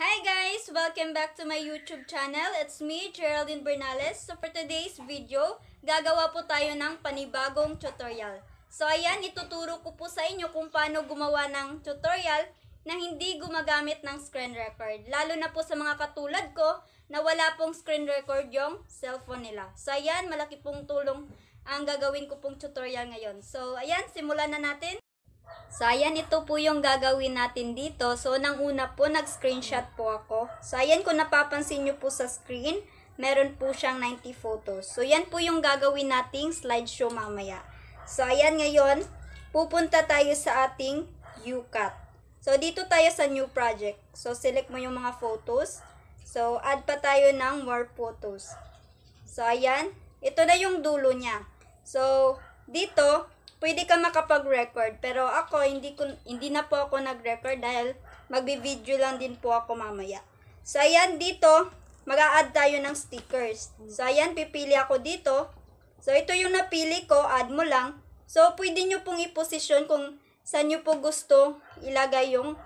Hi guys! Welcome back to my YouTube channel. It's me, Geraldine Bernales. So for today's video, gagawa po tayo ng panibagong tutorial. So ayan, ituturo ko po sa inyo kung paano gumawa ng tutorial na hindi gumagamit ng screen record. Lalo na po sa mga katulad ko na wala pong screen record yung cellphone nila. So ayan, malaki pong tulong ang gagawin ko pong tutorial ngayon. So ayan, simulan na natin. So, ayan, ito po yung gagawin natin dito. So, nang una po, nag-screenshot po ako. So, ayan, kung napapansin nyo po sa screen, meron po siyang 90 photos. So, yan po yung gagawin nating slideshow mamaya. So, ayan, ngayon, pupunta tayo sa ating UCAT. So, dito tayo sa new project. So, select mo yung mga photos. So, add pa tayo ng more photos. So, ayan. Ito na yung dulo niya. So, dito, pwede ka makapag-record. Pero ako, hindi, ko, hindi na po ako nag-record dahil magbi-video lang din po ako mamaya. So, ayan dito, mag add tayo ng stickers. So, ayan, pipili ako dito. So, ito yung napili ko, add mo lang. So, pwede niyo pong i-position kung saan niyo po gusto ilagay yung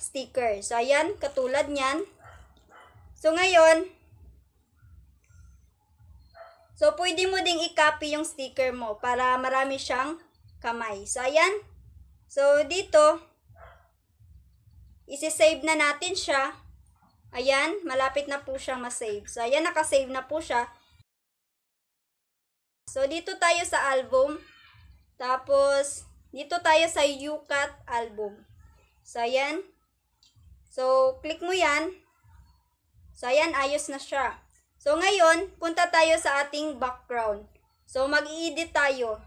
sticker. So, ayan, katulad niyan. So, ngayon, so, pwede mo ding i-copy yung sticker mo para marami siyang kamay. So, ayan. So, dito, isi-save na natin siya. Ayan, malapit na po siyang ma-save. So, ayan, nakasave na po siya. So, dito tayo sa album. Tapos, dito tayo sa UCAT album. So, ayan. So, click mo yan. So, ayan, ayos na siya. So, ngayon, punta tayo sa ating background. So, mag-edit tayo.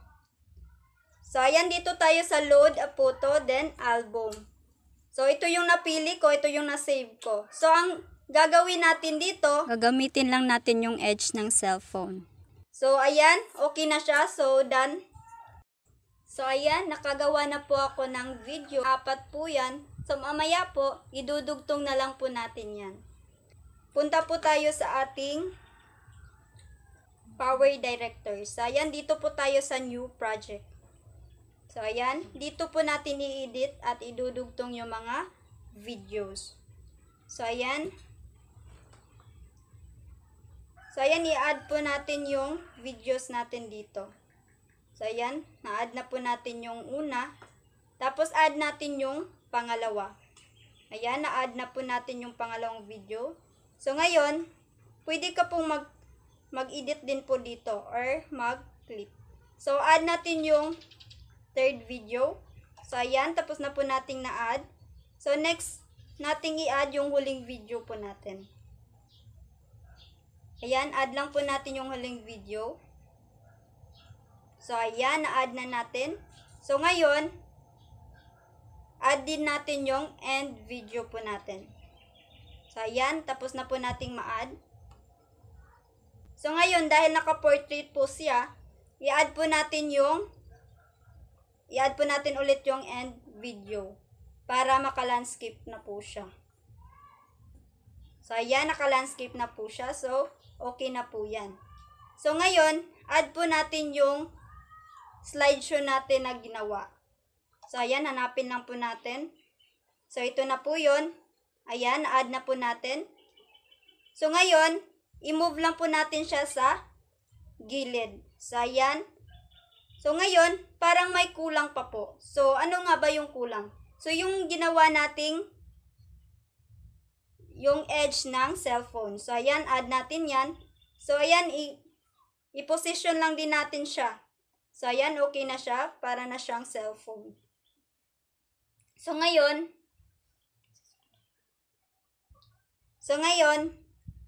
So, ayan dito tayo sa load, photo, then album. So, ito yung napili ko, ito yung na-save ko. So, ang gagawin natin dito, gagamitin lang natin yung edge ng cellphone. So, ayan, okay na siya. So, done. So, ayan, nakagawa na po ako ng video. Apat po yan. So, mamaya po, idudugtong na lang po natin yan. Punta po tayo sa ating Power Director. So, ayan, dito po tayo sa new project. So, ayan. Dito po natin i-edit at idudugtong yung mga videos. So, ayan. So, ayan. I-add po natin yung videos natin dito. So, ayan. Na-add na po natin yung una. Tapos, add natin yung pangalawa. Ayan. Na-add na po natin yung pangalawang video. So, ngayon, pwede ka pong mag mag-edit din po dito or mag-clip. So, add natin yung third video. So, ayan. Tapos na po nating na-add. So, next, nating i-add yung huling video po natin. Ayan, add lang po natin yung huling video. So, ayan, na-add na natin. So, ngayon, add din natin yung end video po natin. So, ayan, tapos na po nating ma-add. So, ngayon, dahil naka-portrait po siya, i-add po natin yung I-add po natin ulit yung end video para maka-landscape na po siya. So, ayan, naka-landscape na po siya. So, okay na po yan. So, ngayon, add po natin yung slideshow natin na ginawa. So, ayan, hanapin lang po natin. So, ito na po yun. Ayan, add na po natin. So, ngayon, i-move lang po natin siya sa gilid. So, ayan. So, ngayon, parang may kulang pa po. So, ano nga ba yung kulang? So, yung ginawa nating yung edge ng cellphone. So, ayan, add natin yan. So, ayan, i-position lang din natin siya. So, ayan, okay na siya. Para na siyang cellphone. So, ngayon, so, ngayon,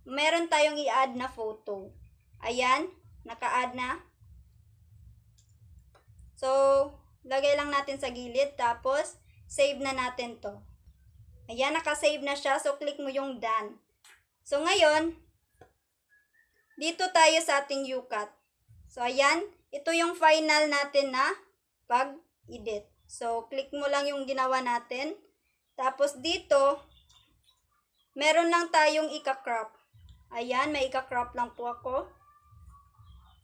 meron tayong i-add na photo. Ayan, naka-add na So, lagay lang natin sa gilid tapos save na natin to. Ayan, nakasave na siya. So, click mo yung done. So, ngayon, dito tayo sa ating UCAT. So, ayan, ito yung final natin na pag-edit. So, click mo lang yung ginawa natin. Tapos, dito, meron lang tayong ika-crop. Ayan, may ika-crop lang po ako.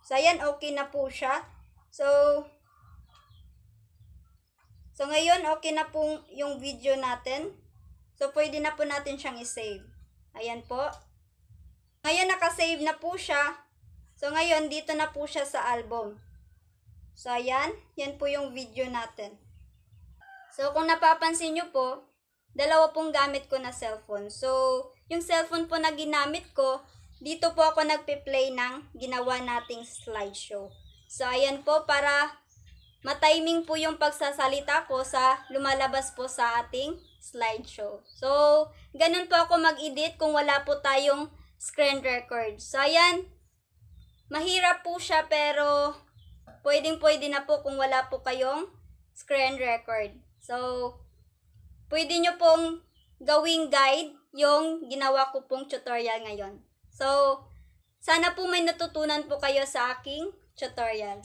So, ayan, okay na po siya. So, So, ngayon, okay na po yung video natin. So, pwede na po natin siyang isave. Ayan po. Ngayon, nakasave na po siya. So, ngayon, dito na po siya sa album. So, ayan. Yan po yung video natin. So, kung napapansin nyo po, dalawa pong gamit ko na cellphone. So, yung cellphone po na ginamit ko, dito po ako nagpe-play ng ginawa nating slideshow. So, ayan po, para matiming po yung pagsasalita ko sa lumalabas po sa ating slideshow. So, ganun po ako mag-edit kung wala po tayong screen record. So, ayan. Mahirap po siya pero pwedeng-pwede na po kung wala po kayong screen record. So, pwede nyo pong gawing guide yung ginawa ko pong tutorial ngayon. So, sana po may natutunan po kayo sa aking tutorial.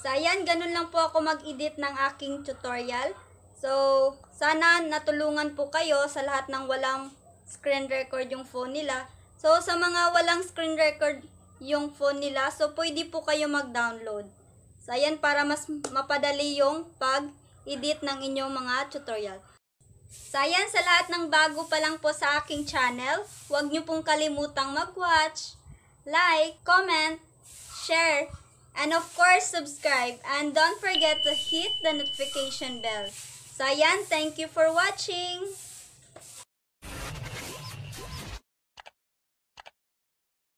So, ayan, ganun lang po ako mag-edit ng aking tutorial. So, sana natulungan po kayo sa lahat ng walang screen record yung phone nila. So, sa mga walang screen record yung phone nila, so pwede po kayo mag-download. So, ayan, para mas mapadali yung pag-edit ng inyong mga tutorial. So, sa lahat ng bago pa lang po sa aking channel, huwag niyo pong kalimutang mag-watch, like, comment, share, And of course, subscribe. And don't forget to hit the notification bell. So, ayan. Thank you for watching.